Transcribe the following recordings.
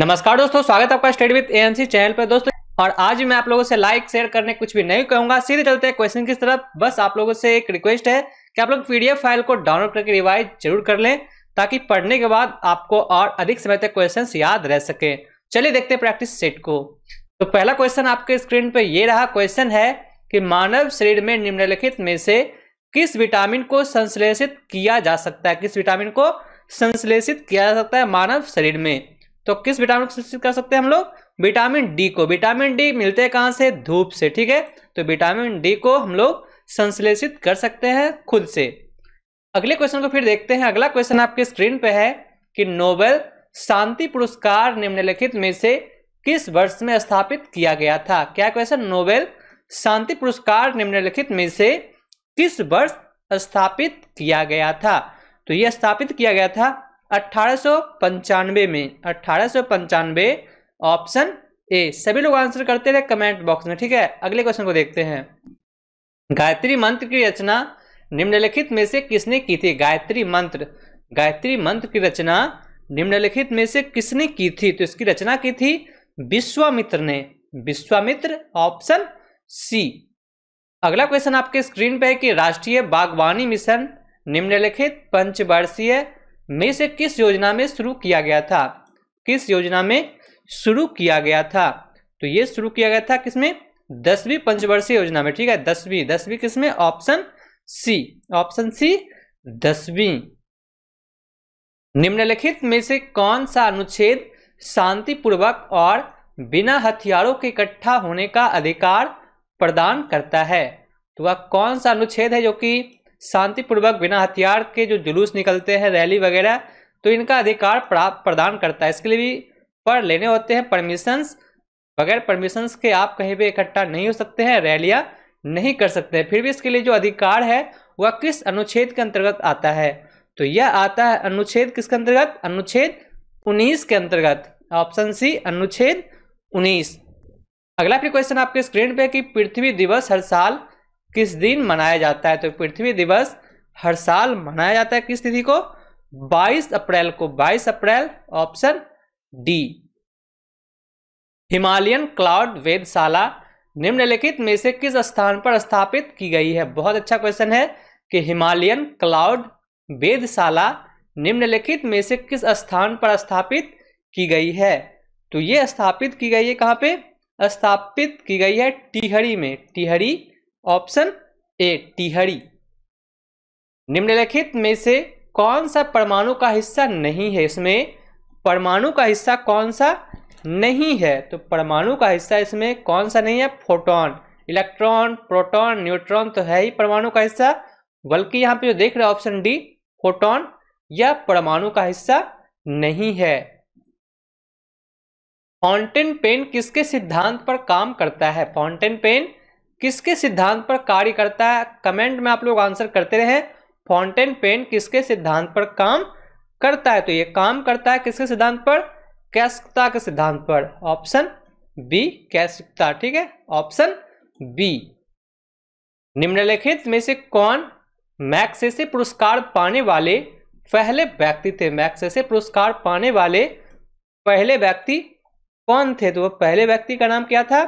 नमस्कार दोस्तों स्वागत है आपका स्टेट विद एएनसी चैनल पर दोस्तों और आज मैं आप लोगों से लाइक शेयर करने कुछ भी नहीं कहूंगा सीधे चलते हैं क्वेश्चन की तरफ बस आप लोगों से एक रिक्वेस्ट है कि आप लोग पीडीएफ फाइल को डाउनलोड करके रिवाइज जरूर कर लें ताकि पढ़ने के बाद आपको और अधिक समय तक क्वेश्चन याद रह सके चलिए देखते हैं प्रैक्टिस सेट को तो पहला क्वेश्चन आपके स्क्रीन पर यह रहा क्वेश्चन है कि मानव शरीर में निम्नलिखित में से किस विटामिन को संश्लेषित किया जा सकता है किस विटामिन को संश्लेषित किया जा सकता है मानव शरीर में तो किस विटामिन को संश्लेषित कर सकते हैं हम लोग विटामिन डी को विटामिन डी मिलते हैं कहाँ से धूप से ठीक है तो विटामिन डी को हम लोग संश्लेषित कर सकते हैं खुद से अगले क्वेश्चन को फिर देखते हैं अगला क्वेश्चन आपके स्क्रीन पे है कि नोबेल शांति पुरस्कार निम्नलिखित में से किस वर्ष में स्थापित किया गया था क्या क्वेश्चन नोबेल शांति पुरस्कार निम्नलिखित में से किस वर्ष स्थापित किया गया था तो यह स्थापित किया गया था अट्ठारह में अट्ठारह ऑप्शन ए सभी लोग आंसर करते रहे कमेंट बॉक्स में ठीक है अगले क्वेश्चन को देखते हैं गायत्री मंत्र की रचना निम्नलिखित में से किसने की थी गायत्री मंत्र गायत्री मंत्र की रचना निम्नलिखित में से किसने की थी तो इसकी रचना की थी विश्वामित्र ने विश्वामित्र ऑप्शन सी अगला क्वेश्चन आपके स्क्रीन पे है कि राष्ट्रीय बागवानी मिशन निम्नलिखित पंचवर्षीय में से किस योजना में शुरू किया गया था किस योजना में शुरू किया गया था तो ये शुरू किया गया था किसमें दसवीं पंचवर्षीय योजना में ठीक है दसवीं दसवीं किसमें ऑप्शन सी ऑप्शन सी दसवीं निम्नलिखित में से कौन सा अनुच्छेद शांतिपूर्वक और बिना हथियारों के इकट्ठा होने का अधिकार प्रदान करता है तो वह कौन सा अनुच्छेद है जो कि शांतिपूर्वक बिना हथियार के जो जुलूस निकलते हैं रैली वगैरह तो इनका अधिकार प्राप्त प्रदान करता है इसके लिए भी पर लेने होते हैं परमिशंस बगैर परमिशंस के आप कहीं भी इकट्ठा नहीं हो सकते हैं रैलियाँ नहीं कर सकते फिर भी इसके लिए जो अधिकार है वह किस अनुच्छेद के अंतर्गत आता है तो यह आता है अनुच्छेद किसके अंतर्गत अनुच्छेद उन्नीस के अंतर्गत ऑप्शन सी अनुच्छेद उन्नीस अगला फिर क्वेश्चन आपके स्क्रीन पे कि पृथ्वी दिवस हर साल किस दिन मनाया जाता है तो पृथ्वी दिवस हर साल मनाया जाता है किस तिथि को 22 अप्रैल को 22 अप्रैल ऑप्शन डी हिमालयन क्लाउड वेदशाला निम्नलिखित में से किस स्थान पर स्थापित की गई है बहुत अच्छा क्वेश्चन है कि हिमालयन क्लाउड वेदशाला निम्नलिखित में से किस स्थान पर स्थापित की गई है तो ये स्थापित की गई है कहाँ पे स्थापित की गई है टिहरी में टिहरी ऑप्शन ए टिहरी निम्नलिखित में से कौन सा परमाणु का हिस्सा नहीं है इसमें परमाणु का हिस्सा कौन सा नहीं है तो परमाणु का हिस्सा इसमें कौन सा नहीं है फोटोन इलेक्ट्रॉन प्रोटॉन न्यूट्रॉन तो है ही परमाणु का हिस्सा बल्कि यहाँ पे जो देख रहे हैं ऑप्शन डी फोटोन यह परमाणु का हिस्सा नहीं है फाउंटेन पेन किसके सिद्धांत पर काम करता है फाउंटेन पेन किसके सिद्धांत पर कार्य करता है कमेंट में आप लोग आंसर करते रहे फाउंटेन पेन किसके सिद्धांत पर काम करता है तो ये काम करता है किसके सिद्धांत पर कैशिकता के सिद्धांत पर ऑप्शन बी कैशिकता ठीक है ऑप्शन बी निम्नलिखित में से कौन मैक्सेसे पुरस्कार पाने वाले पहले व्यक्ति थे मैक्सेसे पुरस्कार पाने वाले पहले व्यक्ति कौन थे तो वह पहले व्यक्ति का नाम क्या था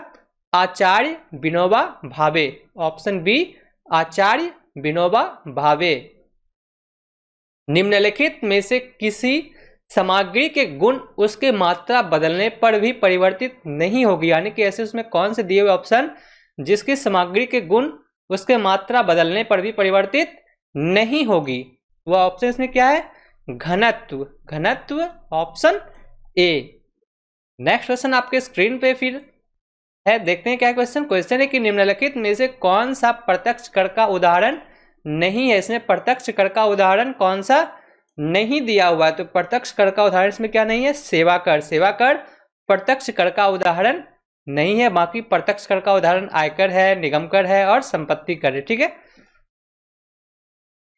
आचार्य विनोबा भावे ऑप्शन बी आचार्य विनोबा भावे निम्नलिखित में से किसी सामग्री के गुण उसके मात्रा बदलने पर भी परिवर्तित नहीं होगी यानी कि ऐसे उसमें कौन से दिए हुए ऑप्शन जिसकी सामग्री के गुण उसके मात्रा बदलने पर भी परिवर्तित नहीं होगी वह ऑप्शन इसमें क्या है घनत्व घनत्व ऑप्शन ए नेक्स्ट क्वेश्चन आपके स्क्रीन पे फिर है देखते हैं क्या क्वेश्चन क्वेश्चन है कि निम्नलिखित में से कौन सा प्रत्यक्ष कर का उदाहरण नहीं है इसमें प्रत्यक्ष कर का उदाहरण कौन सा नहीं दिया हुआ है तो प्रत्यक्ष कर का उदाहरण इसमें क्या नहीं है सेवा कर सेवा कर प्रत्यक्ष कर का उदाहरण नहीं है बाकी प्रत्यक्ष कर का उदाहरण आयकर है निगम कर है और संपत्ति कर है ठीक है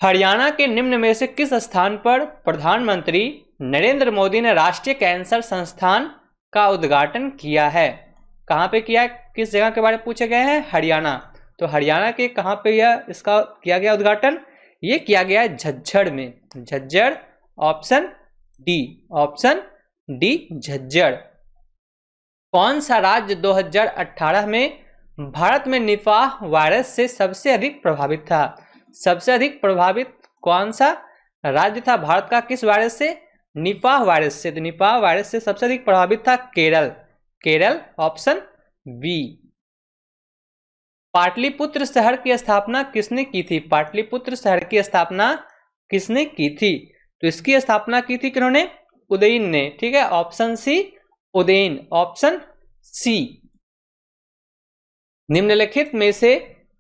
हरियाणा के निम्न में से किस स्थान पर प्रधानमंत्री नरेंद्र मोदी ने राष्ट्रीय कैंसर संस्थान का उद्घाटन किया है कहाँ पे किया किस जगह के बारे में पूछे गए हैं हरियाणा तो हरियाणा के कहाँ पे यह इसका किया गया उद्घाटन ये किया गया है झज्जर में Jhajjar option D option D Jhajjar कौन सा राज्य 2018 में भारत में निफाह वायरस से सबसे अधिक प्रभावित था सबसे अधिक प्रभावित कौन सा राज्य था भारत का किस वायरस से निपाह वायरस से तो निपाह वायरस से सबसे अधिक प्रभावित था केरल केरल ऑप्शन बी पाटलिपुत्र शहर की स्थापना किसने की थी पाटलिपुत्र शहर की स्थापना किसने की थी तो इसकी स्थापना की थी किन्होंने उदयन ने ठीक है option C Udayan option C निम्नलिखित में से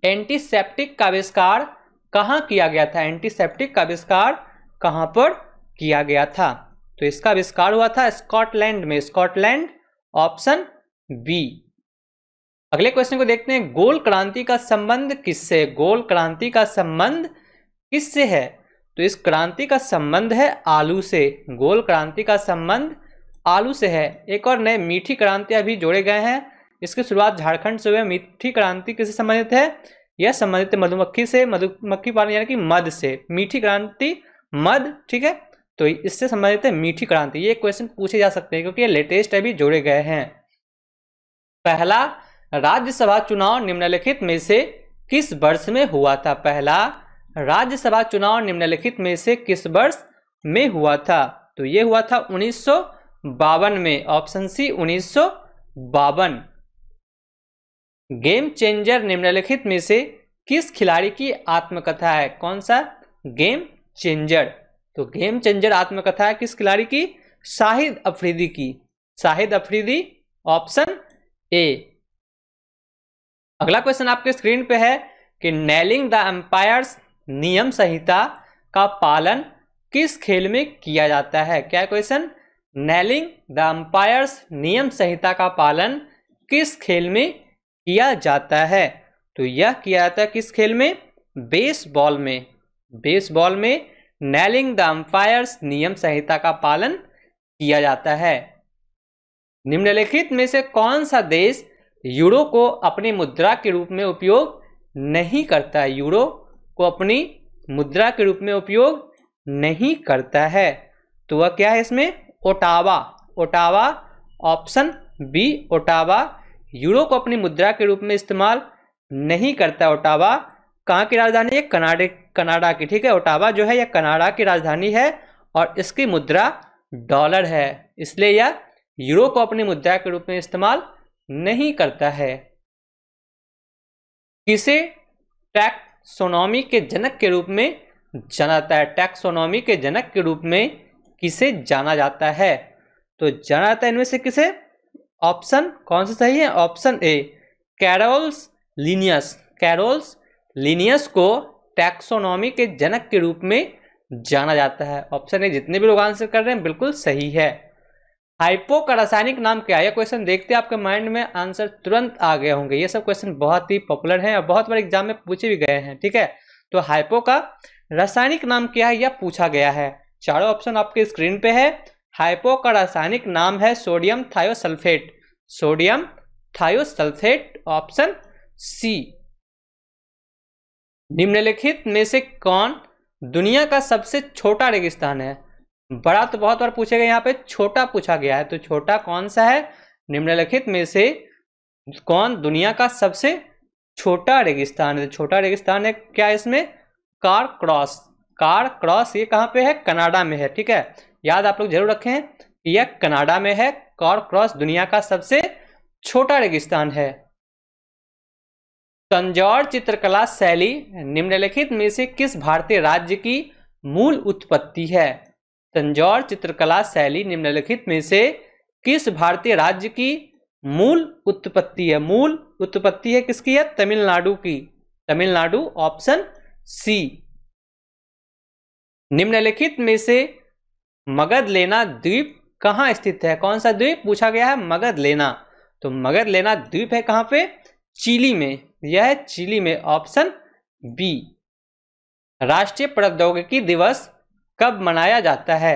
एंटीसेप्टिक का आविष्कार कहां किया गया था एंटीसेप्टिक का आविष्कार कहां पर किया गया था तो इसका आविष्कार हुआ था स्कॉटलैंड में स्कॉटलैंड ऑप्शन बी अगले क्वेश्चन को देखते हैं गोल क्रांति का संबंध किससे गोल क्रांति का संबंध किससे है तो इस क्रांति का संबंध है आलू से गोल क्रांति का संबंध आलू से है एक और नए मीठी क्रांति अभी जोड़े गए हैं इसकी शुरुआत झारखंड से हुए मीठी क्रांति किससे संबंधित है यह संबंधित है मधुमक्खी से मधुमक्खी पालन यानी कि मध से मीठी क्रांति मध ठीक है तो इससे संबंधित है मीठी क्रांति ये क्वेश्चन पूछे जा सकते हैं क्योंकि ये लेटेस्ट अभी जोड़े गए हैं पहला राज्यसभा चुनाव निम्नलिखित में से किस वर्ष में हुआ था पहला राज्यसभा चुनाव निम्नलिखित में से किस वर्ष में हुआ था तो ये हुआ था उन्नीस में ऑप्शन सी उन्नीस गेम चेंजर निम्नलिखित में से किस खिलाड़ी की आत्मकथा है कौन सा गेम चेंजर तो गेम चेंजर आत्मकथा है किस खिलाड़ी की शाहिद अफरीदी की शाहिद अफरीदी ऑप्शन ए अगला क्वेश्चन आपके स्क्रीन पे है कि नैलिंग द एम्पायर्स नियम संहिता का पालन किस खेल में किया जाता है क्या क्वेश्चन नैलिंग द अंपायर्स नियम संहिता का पालन किस खेल में किया जाता है तो यह किया जाता है किस खेल में बेसबॉल में बेसबॉल में नैलिंग द अंपायर्स नियम संहिता का पालन किया जाता है निम्नलिखित में से कौन सा देश यूरो को अपनी मुद्रा के रूप में उपयोग नहीं करता है यूरो को अपनी मुद्रा के रूप में उपयोग नहीं करता है तो वह क्या है इसमें Ottawa Ottawa option B Ottawa euro को अपनी मुद्रा के रूप में इस्तेमाल नहीं करता ओटावा कहाँ की राजधानी है कनाडे कनाडा की ठीक है ओटावा जो है यह कनाडा की राजधानी है और इसकी मुद्रा डॉलर है इसलिए यह यूरो को अपनी मुद्रा के रूप में इस्तेमाल नहीं करता है किसे टैक्सोनॉमी के जनक के रूप में जाना जाता है टैक्सोनॉमी के जनक के रूप में किसे जाना जाता है तो जाना जाता है इनमें से किसे ऑप्शन कौन सा सही है option A Carolus Linnaeus Carolus Linnaeus को टैक्सोनॉमी के जनक के रूप में जाना जाता है ऑप्शन ए जितने भी लोग आंसर कर रहे हैं बिल्कुल सही है हाइपो का रासायनिक नाम क्या है यह क्वेश्चन देखते आपके माइंड में आंसर तुरंत आ गए होंगे ये सब क्वेश्चन बहुत ही पॉपुलर हैं और बहुत बार एग्जाम में पूछे भी गए हैं ठीक है तो हाइपो का रासायनिक नाम क्या है यह पूछा गया है चारों ऑप्शन आपके स्क्रीन पे है हाइपो का रासायनिक नाम है sodium thiosulphate sodium thiosulphate option C निम्नलिखित में से कौन दुनिया का सबसे छोटा रेगिस्तान है बड़ा तो बहुत बार पूछेगा यहाँ पे छोटा पूछा गया है तो छोटा कौन सा है निम्नलिखित में से कौन दुनिया का सबसे छोटा रेगिस्तान है छोटा रेगिस्तान है क्या इसमें कार क्रॉस कार क्रॉस ये कहाँ पे है कनाडा में है ठीक है याद आप लोग जरूर रखें यह कनाडा में है कार क्रॉस दुनिया का सबसे छोटा रेगिस्तान है तंजौर चित्रकला शैली निम्नलिखित में से किस भारतीय राज्य की मूल उत्पत्ति है तंजौर चित्रकला शैली निम्नलिखित में से किस भारतीय राज्य की मूल उत्पत्ति है मूल उत्पत्ति है किसकी है तमिलनाडु की तमिलनाडु ऑप्शन सी निम्नलिखित में से मगध लेना द्वीप कहाँ स्थित है कौन सा द्वीप पूछा गया है मगध लेना तो मगध लेना द्वीप है कहाँ पे चिली में यह है चिली में ऑप्शन बी राष्ट्रीय प्रौद्योगिकी दिवस कब मनाया जाता है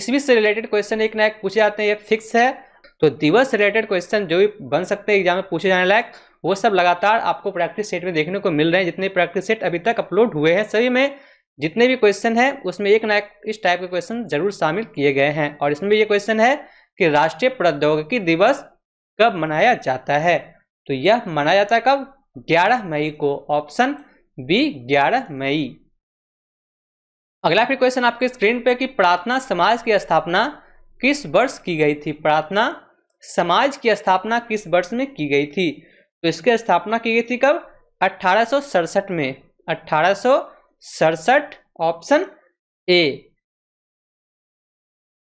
इसमें से रिलेटेड क्वेश्चन एक ना एक पूछे जाते हैं ये फिक्स है तो दिवस रिलेटेड क्वेश्चन जो भी बन सकते हैं एग्जाम में पूछे जाने लायक वो सब लगातार आपको प्रैक्टिस सेट में देखने को मिल रहे हैं जितने प्रैक्टिस सेट अभी तक अपलोड हुए हैं सभी में जितने भी क्वेश्चन हैं उसमें एक ना एक इस टाइप के क्वेश्चन जरूर शामिल किए गए हैं और इसमें ये क्वेश्चन है कि राष्ट्रीय प्रौद्योगिकी दिवस कब मनाया जाता है तो यह मनाया जाता है कब 11 मई को ऑप्शन बी 11 मई अगला फिर क्वेश्चन आपके स्क्रीन पे कि प्रार्थना समाज की स्थापना किस वर्ष की गई थी प्रार्थना समाज की स्थापना किस वर्ष में की गई थी तो इसकी स्थापना की गई थी कब अठारह में अठारह option A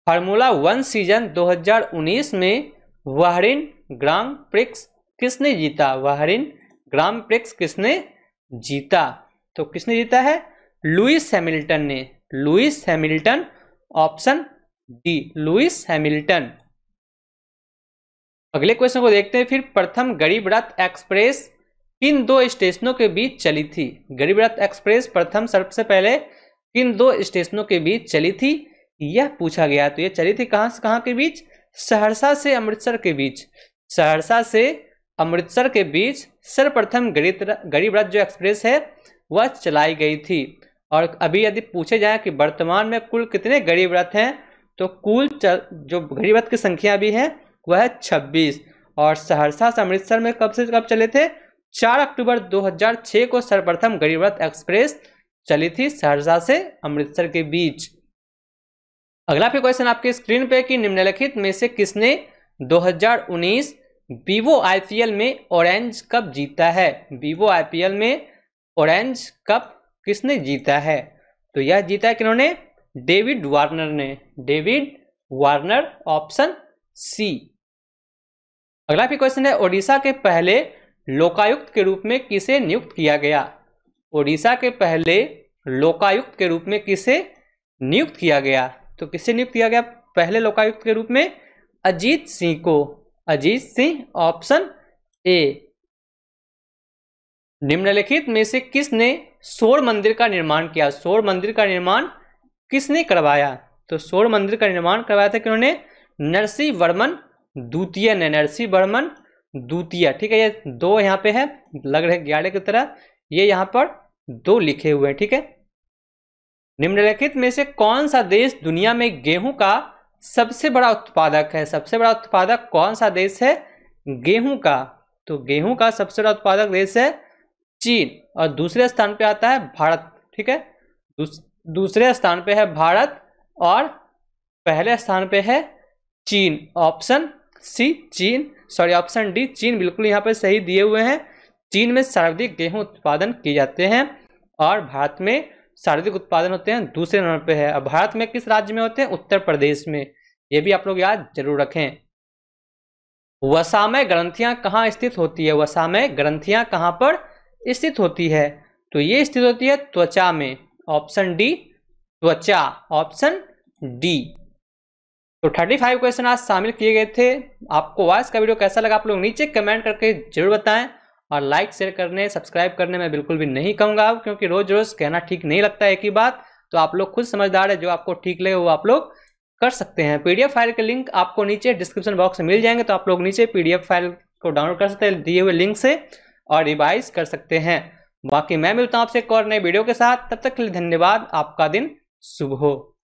formula one season 2019 में वहरिन ग्राम प्रिक्स किसने जीता वाहरिन ग्राम प्रिक्स किसने जीता तो किसने जीता है लुइस हैमिल्टन ने Lewis Hamilton option D Lewis Hamilton अगले क्वेश्चन को देखते हैं फिर प्रथम गरीब रथ एक्सप्रेस किन दो स्टेशनों के बीच चली थी गरीब रथ एक्सप्रेस प्रथम सबसे पहले किन दो स्टेशनों के बीच चली थी यह पूछा गया तो यह चली थी कहां से कहां के बीच सहरसा से अमृतसर के बीच सहरसा से अमृतसर के बीच सर्वप्रथम गरीब गरीब रथ जो एक्सप्रेस है वह चलाई गई थी और अभी यदि पूछे जाए कि वर्तमान में कुल कितने गरीब रथ हैं तो कुल जो गरीब रथ की संख्या भी है वह है छब्बीस और सहरसा से अमृतसर में कब से कब चले थे चार अक्टूबर 2006 को सर्वप्रथम गरीब रथ एक्सप्रेस चली थी सहरसा से अमृतसर के बीच अगला फिर क्वेश्चन आपके स्क्रीन पे कि निम्नलिखित में से किसने दो वीवो आई में ऑरेंज कप जीता है वीवो आई में ऑरेंज कप किसने जीता है तो यह जीता है किन्होंने डेविड वार्नर ने डेविड वार्नर ऑप्शन सी अगला भी क्वेश्चन है ओडिशा के पहले लोकायुक्त के रूप में किसे नियुक्त किया गया ओडिशा के पहले लोकायुक्त के रूप में किसे नियुक्त किया गया तो किसे नियुक्त किया गया पहले लोकायुक्त के रूप में अजीत सिंह को अजीत सिंह ऑप्शन ए निम्नलिखित में से किसने सोर मंदिर का निर्माण किया सोर मंदिर का निर्माण किसने करवाया तो सोर मंदिर का निर्माण करवाया था कि उन्होंने नरसिंह वर्मन द्वितीय ने नरसिंह वर्मन द्वितीय ठीक है ये दो यहाँ पे है लग रहे ग्यारह की तरह ये यहाँ पर दो लिखे हुए हैं ठीक है निम्नलिखित में से कौन सा देश दुनिया में गेहूं का सबसे बड़ा उत्पादक है सबसे बड़ा उत्पादक कौन सा देश है गेहूं का तो गेहूं का सबसे बड़ा उत्पादक देश है चीन और दूसरे स्थान पे आता है भारत ठीक है दूस, दूसरे स्थान पे है भारत और पहले स्थान पे है चीन ऑप्शन सी चीन सॉरी ऑप्शन डी चीन बिल्कुल यहाँ पे सही दिए हुए हैं चीन में सर्वाधिक गेहूं उत्पादन किए जाते हैं और भारत में सर्वाधिक उत्पादन होते हैं दूसरे नंबर पे है अब भारत में किस राज्य में होते हैं उत्तर प्रदेश में ये भी आप लोग याद जरूर रखें वसामय ग्रंथियां कहाँ स्थित होती है वसामय ग्रंथियां कहाँ पर स्थित होती है तो ये स्थित होती है त्वचा में ऑप्शन डी त्वचा ऑप्शन डी तो 35 क्वेश्चन आज शामिल किए गए थे आपको वॉइस का वीडियो कैसा लगा आप लोग नीचे कमेंट करके जरूर बताएं और लाइक शेयर करने सब्सक्राइब करने में बिल्कुल भी नहीं कहूँगा क्योंकि रोज़ रोज़ कहना ठीक नहीं लगता है ही बात तो आप लोग खुद समझदार है जो आपको ठीक लगे वो आप लोग कर सकते हैं पीडीएफ फाइल के लिंक आपको नीचे डिस्क्रिप्शन बॉक्स में मिल जाएंगे तो आप लोग नीचे पीडीएफ फाइल को डाउनलोड कर सकते हैं दिए हुए लिंक से और रिवाइज कर सकते हैं बाकी मैं मिलता हूँ आपसे एक और नए वीडियो के साथ तब तक के लिए धन्यवाद आपका दिन शुभ हो